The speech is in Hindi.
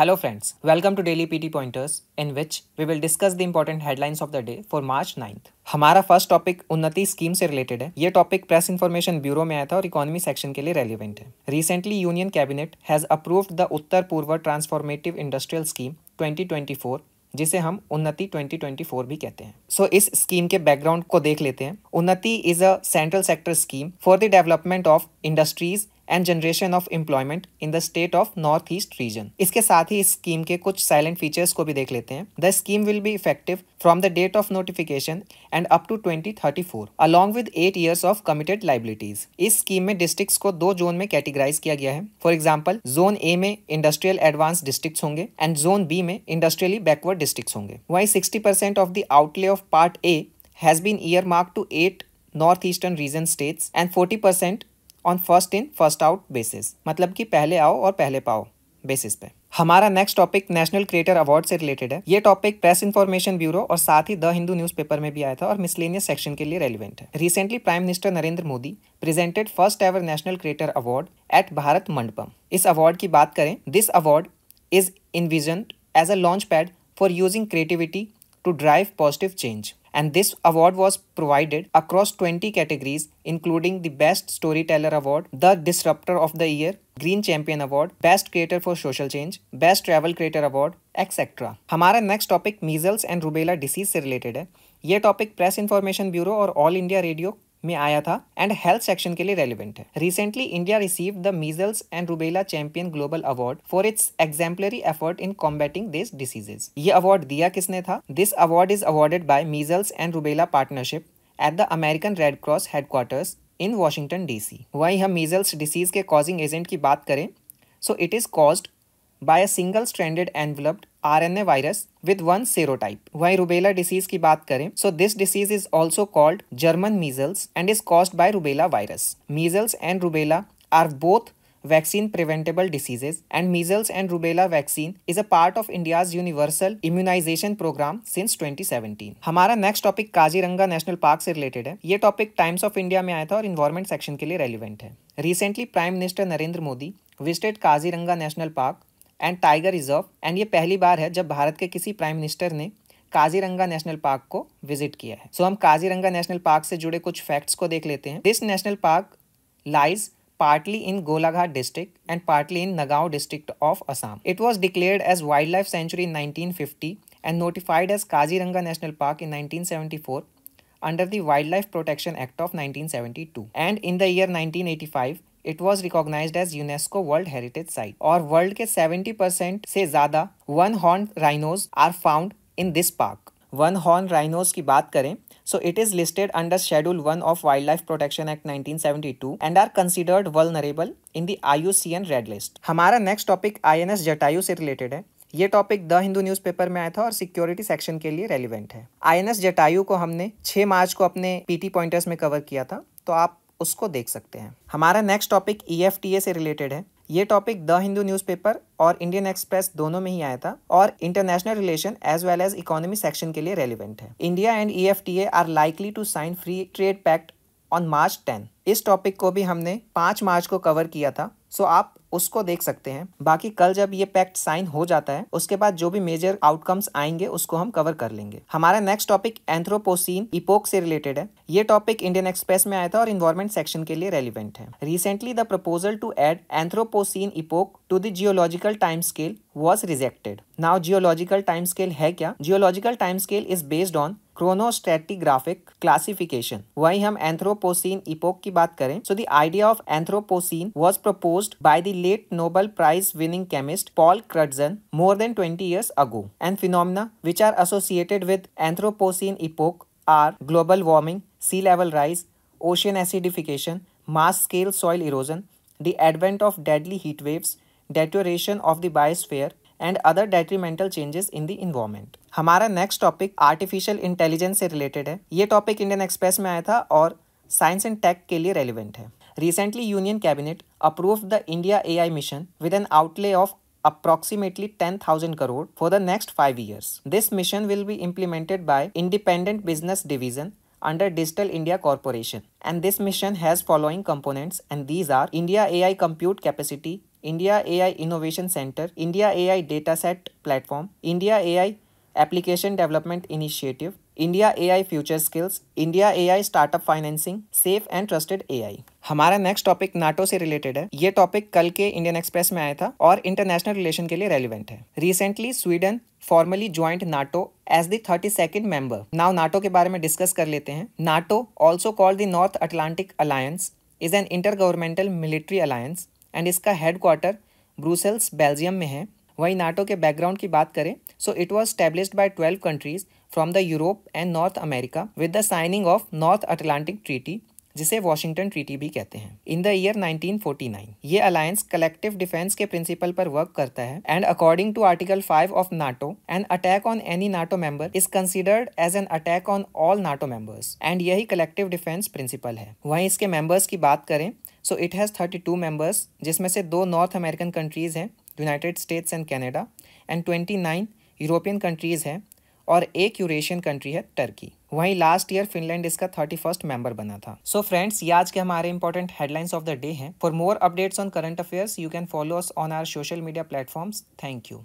Hello friends, welcome to Daily PT Pointers in which we will discuss the important headlines of the day for March 9th. हमारा फर्स्ट टॉपिक उन्नति स्कीम से रिलेटेड है ये टॉपिक प्रेस इन्फॉर्मेशन ब्यूरो में आया था और इकोनॉमी सेक्शन के लिए रेलिवेंट है recently union cabinet has approved the Uttar Purva transformative industrial scheme 2024 जिसे हम उन्नति 2024 भी कहते हैं सो so, इस स्कीम के बैकग्राउंड को देख लेते हैं Unnati is a central sector scheme for the development of industries and generation of employment in the state of north east region इसके साथ ही इस स्कीम के कुछ साइलेंट फीचर्स को भी देख लेते हैं the scheme will be effective from the date of notification and up to twenty thirty four along with eight years of committed liabilities इस स्कीम में डिस्ट्रिक्ट को दो जोन में कैटेगराइज किया गया है फॉर एग्जाम्पल जोन ए में इंडस्ट्रियल एडवांस डिस्ट्रिक्ट होंगे एंड जोन बी में इंडस्ट्रियली बैकवर्ड डिस्ट्रिक्ट होंगे वही sixty percent of the outlay of part A has been earmark to eight north eastern region states and forty percent on first in first out basis मतलब कि पहले आओ और पहले पाओ बेसिस पे हमारा next topic national creator award से रिलेटेड है ये टॉपिक प्रेस इन्फॉर्मेशन ब्यूरो और साथ ही द हिंदू न्यूज़पेपर में भी आया था और मिसलेनियस सेक्शन के लिए रेलिवेंट है recently prime minister Narendra Modi presented first ever national creator award at Bharat Mandapam इस अवार्ड की बात करें this award is envision as a launch pad for using creativity to drive positive change and this award was provided across 20 categories including the best storyteller award the disruptor of the year green champion award best creator for social change best travel creator award etc our next topic measles and rubella disease related ये topic press information bureau और all india radio में आया था एंड हेल्थ सेक्शन के लिए रेलिवेंट है recently India receive the measles and rubella champion global award for its exemplary effort in combating this diseases ये अवार्ड दिया किसने था this award is awarded by measles and rubella partnership at the American Red Cross headquarters in Washington DC वहीं हम मीजल्स डिसीज के कॉजिंग एजेंट की बात करें so it is caused by a single stranded enveloped R N A virus with one serotype वही रूबेला डिसीज की बात करें so this disease is also called German measles and is caused by rubella virus measles and rubella are both vaccine preventable diseases and measles and rubella vaccine is a part of India's universal immunization program since 2017 हमारा next topic Kaziranga national park से रिलेटेड है ये टॉपिक टाइम्स ऑफ इंडिया में आया था और इन्वायरमेंट सेक्शन के लिए रेलिवेंट है recently prime minister Narendra Modi visited Kaziranga national park and tiger reserve and ये पहली बार है जब भारत के किसी प्राइम मिनिस्टर ने काजीरंगा नेशनल पार्क को विजिट किया है सो so, हम काजीरंगा नेशनल पार्क से जुड़े कुछ फैक्ट्स को देख लेते हैं this national park lies partly in Golaghat district and partly in Nagaon district of Assam it was declared as wild life sanctuary in nineteen fifty and notified as Kaziranga national park in nineteen seventy four under the wild life protection act of nineteen seventy two and in the year nineteen eighty five it was recognise as UNESCO world heritage site और वर्ल्ड के सेवेंटी परसेंट से ज्यादा one horn rhinos are found in this park one horn rhinos की बात करें so so it is listed under schedule 1 of wildlife protection act 1972 and in the I U C N red list हमारा next topic I N S Jatayu से रिलेटेड है ये टॉपिक द हिंदू न्यूज़पेपर में आया था और सिक्योरिटी सेक्शन के लिए रेलिवेंट है आई एन एस जटायु को हमने 6 मार्च को अपने पीटी पॉइंटर्स में कवर किया था तो आप उसको देख सकते हैं हमारा नेक्स्ट टॉपिक ई से रिलेटेड है ये टॉपिक द हिंदू न्यूज़पेपर और इंडियन एक्सप्रेस दोनों में ही आया था और international relation as well as economy section के लिए रेलिवेंट है India and E R likely to sign free trade pact on March ten इस टॉपिक को भी हमने पाँच मार्च को कवर किया था सो आप उसको देख सकते हैं बाकी कल जब ये पैक्ट साइन हो जाता है उसके बाद जो भी मेजर आउटकम्स आएंगे उसको हम कवर कर लेंगे हमारा नेक्स्ट टॉपिक एंथ्रोपोसिन इपोक से रिलेटेड है ये टॉपिक इंडियन एक्सप्रेस में आया था और इन्वायरमेंट सेक्शन के लिए रेलिवेंट है recently the proposal to add Anthropocene epoch to the geological time scale was rejected now geological time scale है क्या geological time scale is based on chronostratigraphic classification वहीं हम एंथ्रोपोसिन इपोक की बात करें so the idea of Anthropocene was propose by the late Nobel prize winning chemist Paul Crutzen more than twenty years ago and phenomena which are associated with Anthropocene epoch are global warming sea level rise ocean acidification mass scale soil erosion the advent of deadly heat waves deterioration of the biosphere and other detrimental changes in the environment हमारा next topic artificial intelligence से रिलेटेड है ये टॉपिक इंडियन एक्सप्रेस में आया था and साइंस एंड टेक के लिए रेलिवेंट है the union cabinet approve the India AI mission with an outlay of approximately 10,000 crore for the next 5 years. This mission will be implemented by Independent Business Division under Digital India Corporation. And this mission has following components and these are India AI compute capacity, India A I innovation centre India A I data set platform India A I application development initiative India A I future skills India A I startup financing safe and trusted A I हमारा नेक्स्ट टॉपिक नाटो से रिलेटेड है ये टॉपिक कल के इंडियन एक्सप्रेस में आया था और इंटरनेशनल रिलेशन के लिए रेलिवेंट है recently Sweden formally joined NATO as the thirty second member now NATO के बारे में डिस्कस कर लेते हैं NATO also called the North Atlantic alliance is an intergovernmental military alliance and इसका हेड क्वार्टर ब्रूसेल्स बेल्जियम में है वहीं नाटो के बैकग्राउंड की बात करें so it was established by twelve countries from the Europe and North America with the signing of North Atlantic treaty जिसे वॉशिंगटन ट्रीटी भी कहते हैं इन द ईयर 1949 ये अलायंस कलेक्टिव डिफेंस के प्रिंसिपल पर वर्क करता है and according to article 5 of NATO an attack on any NATO member is considered as an attack on all NATO members and यही कलेक्टिव डिफेंस प्रिंसिपल है वहीं इसके मेंबर्स की बात करें so it has thirty two members जिसमें से दो नॉर्थ अमेरिकन कंट्रीज़ हैं United states and Canada and twenty nine European countries हैं और एक यूरेशियन कंट्री है टर्की वहीं लास्ट ईयर फिनलैंड इसका थर्टी फर्स्ट मेंबर बना था सो so फ्रेंड्स ये आज के हमारे important headlines of the day हैं for more updates on current affairs you can follow us on our social media platforms thank you